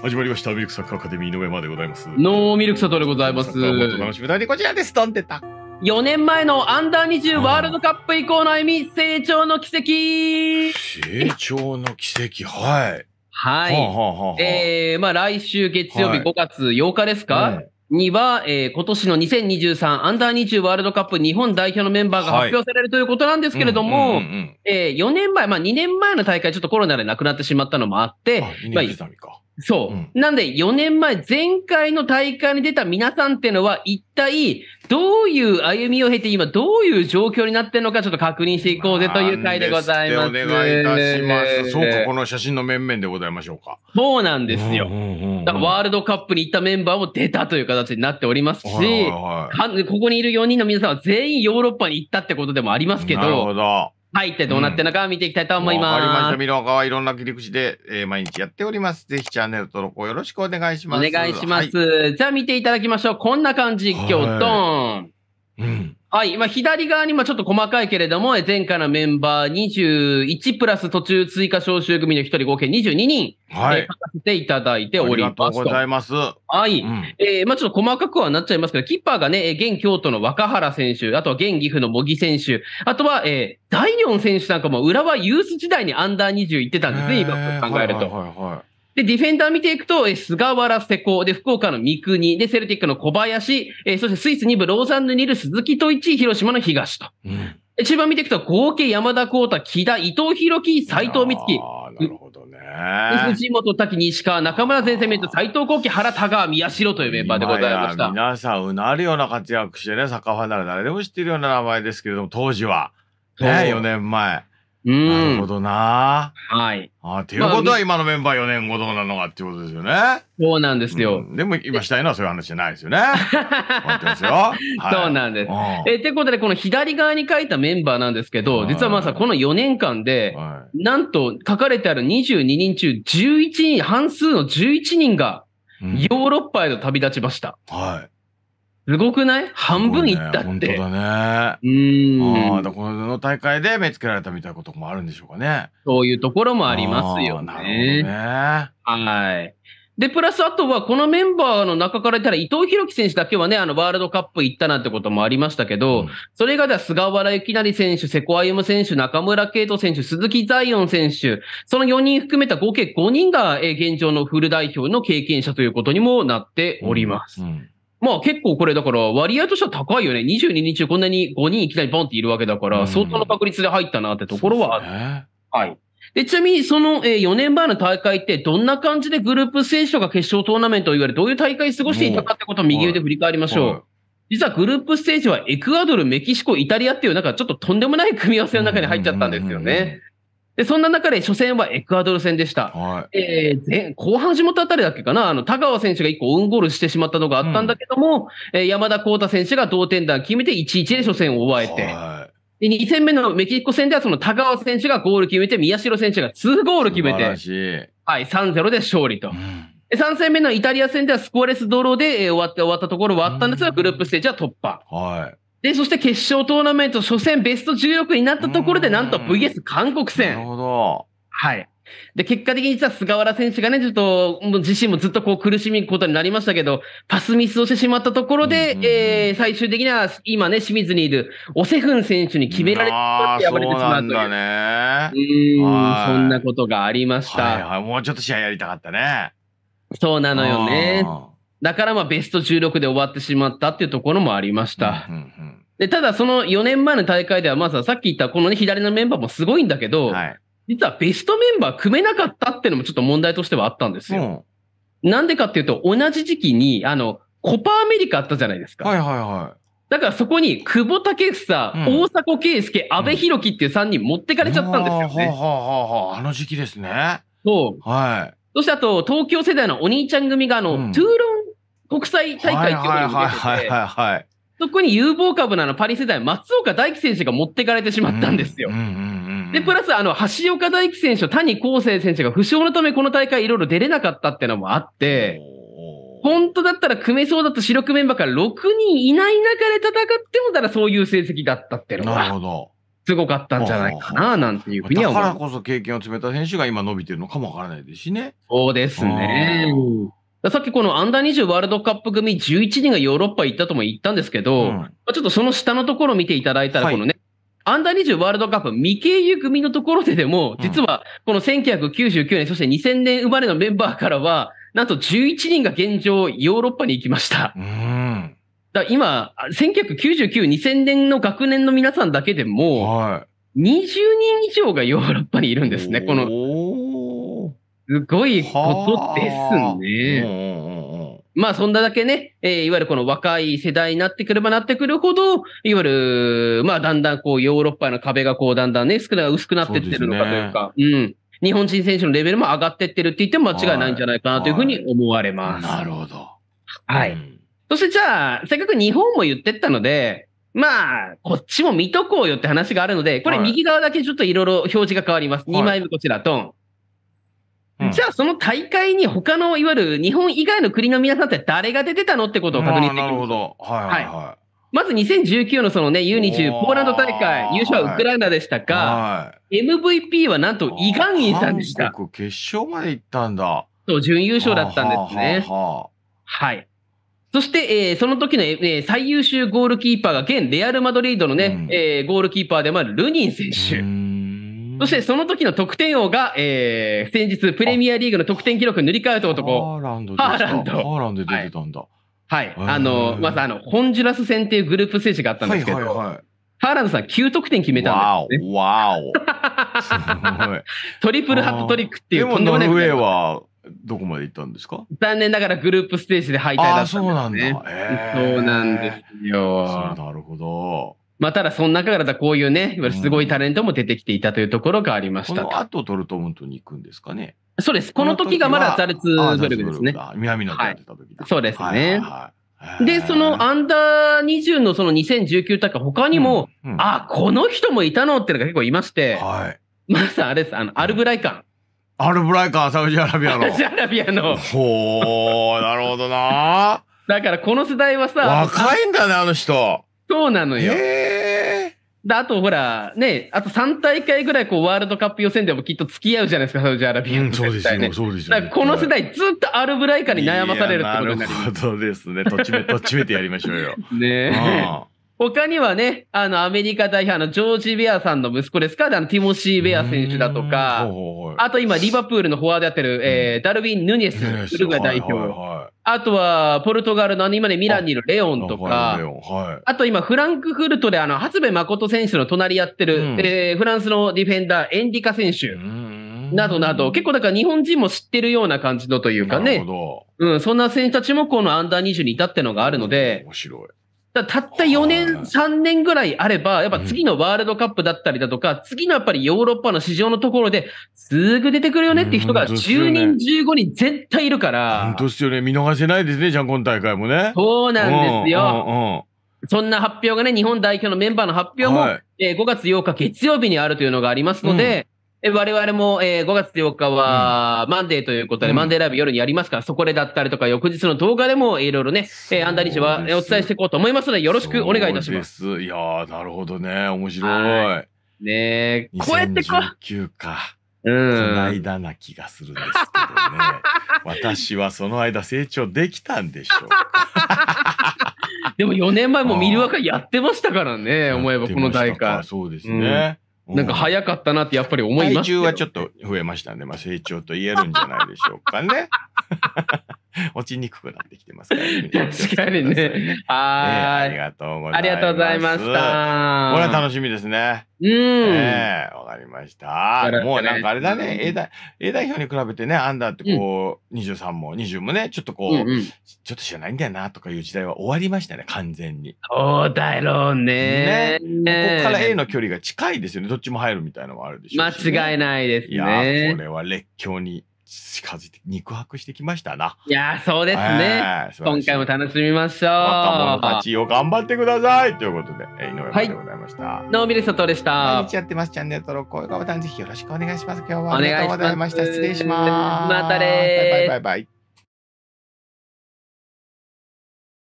始まりました。ミルクサッカーアカデミーの上までございます。ノーミルクサトでございます。楽しみだね。こちらです。ドンってた。4年前のアンダー20ワールドカップ以降の歩み、成長の奇跡成長の奇跡、はい。はい。はあはあはあ、えー、まあ来週月曜日5月8日ですか、はい、には、えー、今年の2023アンダー20ワールドカップ日本代表のメンバーが発表されるということなんですけれども、はえー、4年前、まあ2年前の大会ちょっとコロナでなくなってしまったのもあって、あ2年刻みか。まあそう。うん、なんで、4年前、前回の大会に出た皆さんっていうのは、一体、どういう歩みを経て、今、どういう状況になってるのか、ちょっと確認していこうぜという回でございます。すお願いいたします。そうか、この写真の面々でございましょうか。そうなんですよ。だから、ワールドカップに行ったメンバーも出たという形になっておりますし、ここにいる4人の皆さんは全員ヨーロッパに行ったってことでもありますけど、なるほど。は背景どうなってるのか見ていきたいと思います。わ、うん、かりました。ミロカはいろんな切り口で、えー、毎日やっております。ぜひチャンネル登録をよろしくお願いします。お願いします。はい、じゃあ見ていただきましょう。こんな感じ、今日、ドンはい。今、左側にもちょっと細かいけれども、前回のメンバー21プラス途中追加招集組の1人合計22人、はい。書かせていただいております。ありがとうございます。はい。うん、えー、まあちょっと細かくはなっちゃいますけど、キッパーがね、現京都の若原選手、あとは現岐阜の茂木選手、あとは、えー、大四選手なんかも、浦和ユース時代にアンダー20行ってたんですね、今考えると。はいはい、はいで、ディフェンダー見ていくと、え菅原瀬古、で、福岡の三国、で、セルティックの小林、えー、そしてスイス2部、ローザンヌにいる鈴木と一広島の東と。うん中盤見ていくと、合計山田光太、木田、伊藤博樹、斎藤美月。あなるほどね。藤本滝、西川、中村前線メント、斎藤幸喜、原田川、宮代というメンバーでございました。皆さん、うなるような活躍してね、サッカーファンなら誰でも知ってるような名前ですけれども、当時は。ね、4年前。うん。なるほどな。はい。あっていうことは今のメンバー4年後どうなのかっていうことですよね。そうなんですよ。でも今したいのはそういう話じゃないですよね。そうなんです。えいてことでこの左側に書いたメンバーなんですけど、実はまさこの4年間で、なんと書かれてある22人中11人、半数の11人がヨーロッパへと旅立ちました。はい。すごくない半分いったって。ね、本当だね。うん。ああ、この大会で目つけられたみたいなこともあるんでしょうかね。そういうところもありますよね。なるほどね。はい。で、プラスあとは、このメンバーの中から言ったら、伊藤洋樹選手だけはね、あの、ワールドカップ行ったなんてこともありましたけど、うん、それが、菅原由成選手、瀬古歩夢選手、中村敬斗選手、鈴木財音選手、その4人含めた合計5人が、え現状のフル代表の経験者ということにもなっております。うんうんまあ結構これだから割合としては高いよね。22人中こんなに5人いきなりバンっているわけだから、相当の確率で入ったなってところはある。ね、はい。で、ちなみにその4年前の大会ってどんな感じでグループ選手とか決勝トーナメントをいわれどういう大会過ごしていたかってことを右で振り返りましょう。実はグループステージはエクアドル、メキシコ、イタリアっていうなんかちょっととんでもない組み合わせの中に入っちゃったんですよね。で、そんな中で初戦はエクアドル戦でした。はい、えー、前後半始まったあたりだっけかな、あの、田川選手が1個オウンゴールしてしまったのがあったんだけども、うん、えー、山田幸太選手が同点弾決めて1-1で初戦を終えて。はい、で、2戦目のメキシコ戦ではその田川選手がゴール決めて、宮代選手が2ゴール決めて、はい、3-0で勝利と。うん3戦目のイタリア戦ではスコアレスドローで終わって終わったところはあったんですが、グループステージは突破。はい。で、そして決勝トーナメント初戦ベスト16になったところで、なんと VS 韓国戦。なるほど。はい。で、結果的に実は菅原選手がね、ちょっと、もう自身もずっとこう苦しみことになりましたけど、パスミスをしてしまったところで、えー、最終的には今ね、清水にいるオセフン選手に決められててしまうという。そうだね。うん、そんなことがありました。はいはい、もうちょっと試合やりたかったね。そうなのよね。だからまあベスト16で終わってしまったっていうところもありました。うんうんうんで、ただその4年前の大会では、まずはさっき言ったこのね、左のメンバーもすごいんだけど、はい、実はベストメンバー組めなかったっていうのもちょっと問題としてはあったんですよ。うん、なんでかっていうと、同じ時期に、あの、コパアメリカあったじゃないですか。はいはいはい。だからそこに、久保建英、うん、大迫圭介、阿部寛樹っていう3人持ってかれちゃったんですよね。うん、はあ、はあはああの時期ですね。そう。はい。そしてあと、東京世代のお兄ちゃん組が、あの、トゥーロン国際大会っていうのに向けてそこに有望株なのパリ世代、松岡大輝選手が持ってかれてしまったんですよ。で、プラス、あの、橋岡大輝選手と谷康生選手が負傷のためこの大会いろいろ出れなかったってのもあって、本当だったら組めそうだと主力メンバーから6人いない中で戦ってもたらそういう成績だったっていうのが、すごかったんじゃないかな、なんていうふうには思います。だからこそ経験を積めた選手が今伸びてるのかもわからないですしね。そうですね。さっきこのアンダー20ワールドカップ組11人がヨーロッパ行ったとも言ったんですけど、うん、ちょっとその下のところを見ていただいたら、このね、はい、アンダー20ワールドカップ未経由組のところででも、実はこの1999年、そして2000年生まれのメンバーからは、なんと11人が現状ヨーロッパに行きました。だ今、1999、2000年の学年の皆さんだけでも、20人以上がヨーロッパにいるんですね、このすごいことですね。まあそんなだけね、えー、いわゆるこの若い世代になってくればなってくるほど、いわゆる、まあだんだんこうヨーロッパの壁がこうだんだんね、少な薄くなってってるのかというか、うね、うん。日本人選手のレベルも上がってってるって言っても間違いないんじゃないかなというふうに思われます。はいはい、なるほど。はい。そしてじゃあ、せっかく日本も言ってったので、まあ、こっちも見とこうよって話があるので、これ右側だけちょっといろいろ表示が変わります。はい、2枚目こちら、トン。じゃあその大会に他のいわゆる日本以外の国の皆さんって誰が出てたのってことを確認できなるほど。はいはい、はい、はい。まず2019のそのね U20 ポーランド大会優勝はウクライナでしたが、はい、MVP はなんとイ・ガンインさんでした。韓国決勝まで行ったんだ。そう準優勝だったんですね。ははははい。そして、えー、その時の、えー、最優秀ゴールキーパーが現レアル・マドリードのね、うん、えー、ゴールキーパーでもあるルニン選手。そしてその時の得点王が、えー、先日プレミアリーグの得点記録塗り替えた男。ハーランドハーランド。ハーランド出てたんだ。はい。あの、まずあの、ホンジュラス戦っていうグループ選手があったんですけど、はいはいはい、ハーランドさん9得点決めたんです、ね。わお。すごトリプルハットトリックっていうとんでもない。ノルウェーはどこまで行ったんですか残念ながらグループステージで敗退だったんです、ね。あ、そうなんだ。えー、そうなんですよ。なるほど。まあ、ただその中からだこういうね、いわゆるすごいタレントも出てきていたというところがありました。うん、この後トルトムントに行くんですかね。そうです。この時がまだザルツブルグですね。南の出てた時だ、はい、そうですね。はいはいはいで、そのアンダー20のその2019大会、他にも、うんうん、あ、この人もいたのってのが結構いまして、はい、まずあれです、あの、アルブライカン。アルブライカン、サウジアラビアの。サウジアラビアの。ほー、なるほどなだからこの世代はさ、若いんだね、あの人。そうなのよ。へーあと、ほら、ね、あと3大会ぐらい、こう、ワールドカップ予選でもきっと付き合うじゃないですか、サウジアラビア、ねうん、そうですよ、そうですよ、ね。この世代、ずっとアルブライカに悩まされるってことになります。なるほどですね。とちめ、とちめてやりましょうよ。ねえ。あ他にはね、あの、アメリカ代表のジョージ・ベアさんの息子ですかあの、ティモシー・ベア選手だとか、あと今、リバプールのフォワードやってる、えー、ダルビン・ヌニエス、ウルグア代表。あとは、ポルトガルのあの、今ね、ミランにいるレオンとか、あと今、フランクフルトであの、初部誠選手の隣やってる、えフランスのディフェンダー、エンディカ選手。などなど、結構だから日本人も知ってるような感じのというかね。うん、そんな選手たちもこのアンダー20にいたってのがあるので、面白い。たった4年、3年ぐらいあれば、やっぱ次のワールドカップだったりだとか、次のやっぱりヨーロッパの市場のところで、すぐ出てくるよねっていう人が10人、15人絶対いるから。本当ですよね。見逃せないですね、じゃん今大会もね。そうなんですよ。そんな発表がね、日本代表のメンバーの発表も、え5月8日月曜日にあるというのがありますので、うんえ我々も、えー、5月8日は、マンデーということで、うん、マンデーライブ夜にやりますから、そこでだったりとか、翌日の動画でもいろいろね、えー、アンダーリッシュはお伝えしていこうと思いますので、よろしくお願いいたします。すいやー、なるほどね。面白い。いねこうやってこう。か。うん、ないだな気がするんですけどね。私はその間成長できたんでしょうでも4年前もミルワカやってましたからね、思えばこの大会。そうですね。うんなんか早かったなってやっぱり思います体重はちょっと増えましたん、ね、で、まあ、成長と言えるんじゃないでしょうかね。落 ちにくくなってきてますから、ね。確かにね。はい、ね、ありがとうございます。これは楽しみですね。うん。ええわかりました。もうなんかあれだね、A 代、A 代表に比べてね、アンダーってこう、うん、23も20もね、ちょっとこう、うんうん、ちょっと知らないんだよなとかいう時代は終わりましたね、完全に。そうだろうね。ね。ここから A の距離が近いですよね。どっちも入るみたいなのもあるでしょう、ね、間違いないですね。いや、これは列強に近づいて肉薄してきましたな。いやそうですね、えー、今回も楽しみましょう。若者たちを頑張ってくださいということで、えー、井上でございました。ノーミルソトでした。毎日やってますチャンネル登録、高評価ボタンぜひよろしくお願いします。今日はありがとうございました。失礼します。またねバイバイバイバイ。